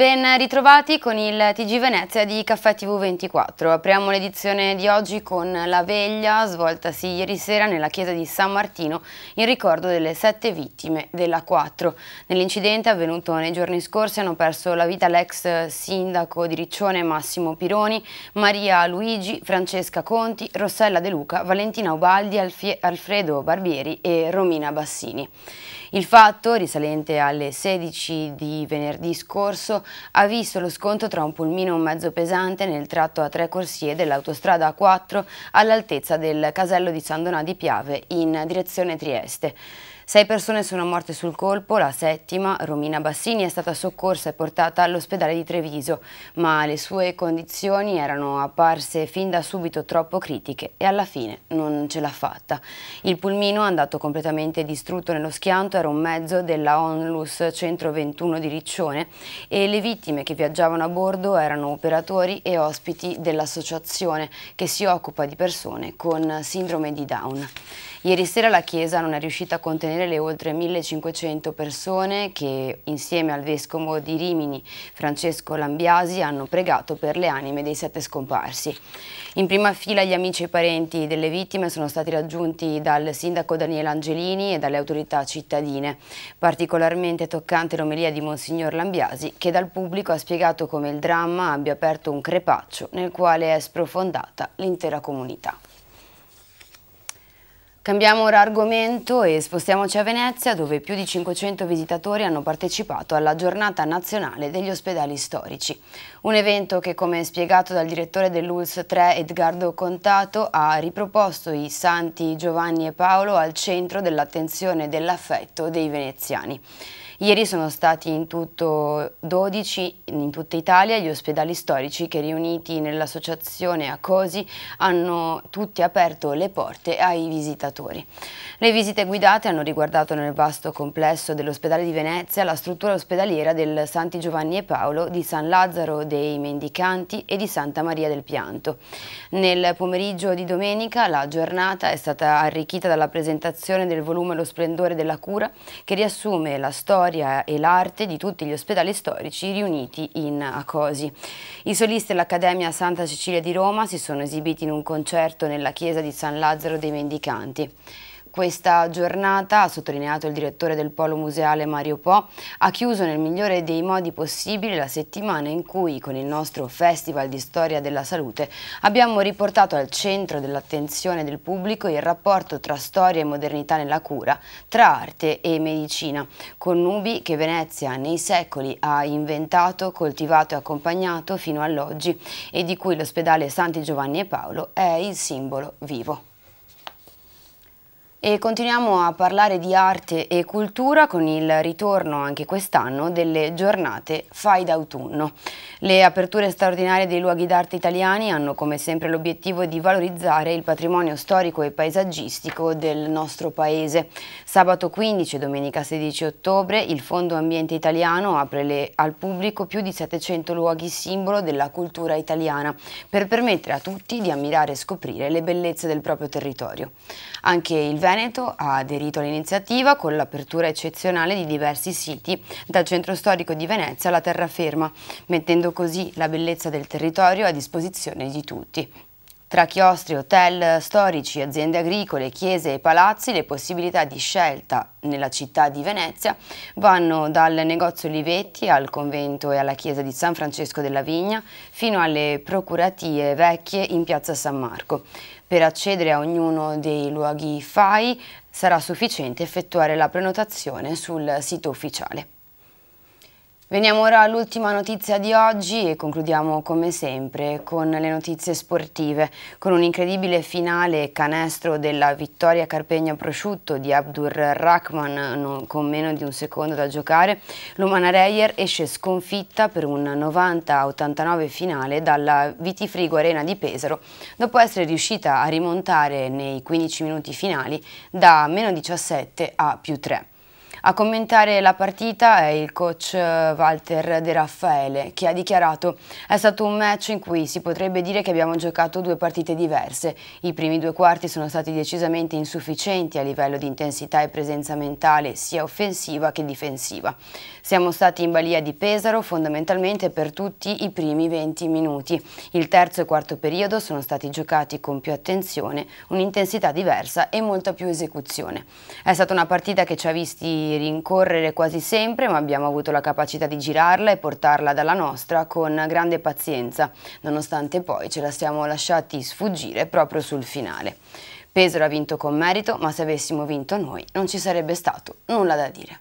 ben ritrovati con il TG Venezia di Caffè TV24. Apriamo l'edizione di oggi con la veglia svoltasi ieri sera nella chiesa di San Martino in ricordo delle sette vittime della 4. Nell'incidente avvenuto nei giorni scorsi hanno perso la vita l'ex sindaco di Riccione Massimo Pironi, Maria Luigi, Francesca Conti, Rossella De Luca, Valentina Ubaldi, Alfie, Alfredo Barbieri e Romina Bassini. Il fatto, risalente alle 16 di venerdì scorso, ha visto lo scontro tra un pulmino e un mezzo pesante nel tratto a tre corsie dell'autostrada A4 all'altezza del casello di San Donà di Piave in direzione Trieste. Sei persone sono morte sul colpo, la settima, Romina Bassini, è stata soccorsa e portata all'ospedale di Treviso, ma le sue condizioni erano apparse fin da subito troppo critiche e alla fine non ce l'ha fatta. Il pulmino, andato completamente distrutto nello schianto, era un mezzo della Onlus 121 di Riccione e le vittime che viaggiavano a bordo erano operatori e ospiti dell'associazione che si occupa di persone con sindrome di Down. Ieri sera la Chiesa non è riuscita a contenere sostenere le oltre 1500 persone che insieme al vescovo di Rimini Francesco Lambiasi hanno pregato per le anime dei sette scomparsi. In prima fila gli amici e parenti delle vittime sono stati raggiunti dal sindaco Daniele Angelini e dalle autorità cittadine. Particolarmente toccante l'omelia di Monsignor Lambiasi che dal pubblico ha spiegato come il dramma abbia aperto un crepaccio nel quale è sprofondata l'intera comunità. Cambiamo ora argomento e spostiamoci a Venezia dove più di 500 visitatori hanno partecipato alla giornata nazionale degli ospedali storici. Un evento che come spiegato dal direttore dell'ULS 3 Edgardo Contato ha riproposto i santi Giovanni e Paolo al centro dell'attenzione e dell'affetto dei veneziani. Ieri sono stati in tutto 12 in tutta Italia gli ospedali storici che riuniti nell'associazione Acosi hanno tutti aperto le porte ai visitatori. Le visite guidate hanno riguardato nel vasto complesso dell'ospedale di Venezia la struttura ospedaliera del Santi Giovanni e Paolo, di San Lazzaro dei Mendicanti e di Santa Maria del Pianto. Nel pomeriggio di domenica la giornata è stata arricchita dalla presentazione del volume Lo splendore della cura che riassume la storia storia e l'arte di tutti gli ospedali storici riuniti in Acosi. I solisti dell'Accademia Santa Cecilia di Roma si sono esibiti in un concerto nella chiesa di San Lazzaro dei Mendicanti. Questa giornata, ha sottolineato il direttore del Polo Museale Mario Po, ha chiuso nel migliore dei modi possibili la settimana in cui, con il nostro Festival di Storia della Salute, abbiamo riportato al centro dell'attenzione del pubblico il rapporto tra storia e modernità nella cura, tra arte e medicina, con nubi che Venezia nei secoli ha inventato, coltivato e accompagnato fino all'oggi e di cui l'ospedale Santi Giovanni e Paolo è il simbolo vivo. E continuiamo a parlare di arte e cultura con il ritorno anche quest'anno delle giornate Fai d'autunno. Le aperture straordinarie dei luoghi d'arte italiani hanno come sempre l'obiettivo di valorizzare il patrimonio storico e paesaggistico del nostro paese. Sabato 15 e domenica 16 ottobre il Fondo Ambiente Italiano apre le, al pubblico più di 700 luoghi simbolo della cultura italiana per permettere a tutti di ammirare e scoprire le bellezze del proprio territorio. Anche il Veneto ha aderito all'iniziativa con l'apertura eccezionale di diversi siti dal centro storico di Venezia alla terraferma, mettendo così la bellezza del territorio a disposizione di tutti. Tra chiostri, hotel storici, aziende agricole, chiese e palazzi le possibilità di scelta nella città di Venezia vanno dal negozio Olivetti al convento e alla chiesa di San Francesco della Vigna fino alle procuratie vecchie in piazza San Marco. Per accedere a ognuno dei luoghi FAI sarà sufficiente effettuare la prenotazione sul sito ufficiale. Veniamo ora all'ultima notizia di oggi e concludiamo come sempre con le notizie sportive, con un incredibile finale canestro della vittoria Carpegna Prosciutto di Abdur Rahman con meno di un secondo da giocare, l'Umana Reyer esce sconfitta per un 90-89 finale dalla Vitifrigo Arena di Pesaro dopo essere riuscita a rimontare nei 15 minuti finali da meno 17 a più 3. A commentare la partita è il coach eh, Walter De Raffaele che ha dichiarato è stato un match in cui si potrebbe dire che abbiamo giocato due partite diverse. I primi due quarti sono stati decisamente insufficienti a livello di intensità e presenza mentale sia offensiva che difensiva. Siamo stati in balia di Pesaro fondamentalmente per tutti i primi 20 minuti. Il terzo e quarto periodo sono stati giocati con più attenzione, un'intensità diversa e molta più esecuzione. È stata una partita che ci ha visti rincorrere quasi sempre, ma abbiamo avuto la capacità di girarla e portarla dalla nostra con grande pazienza, nonostante poi ce la siamo lasciati sfuggire proprio sul finale. Pesaro ha vinto con merito, ma se avessimo vinto noi non ci sarebbe stato nulla da dire.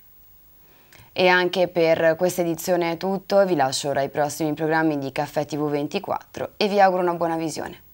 E anche per questa edizione è tutto, vi lascio ora ai prossimi programmi di Caffè TV24 e vi auguro una buona visione.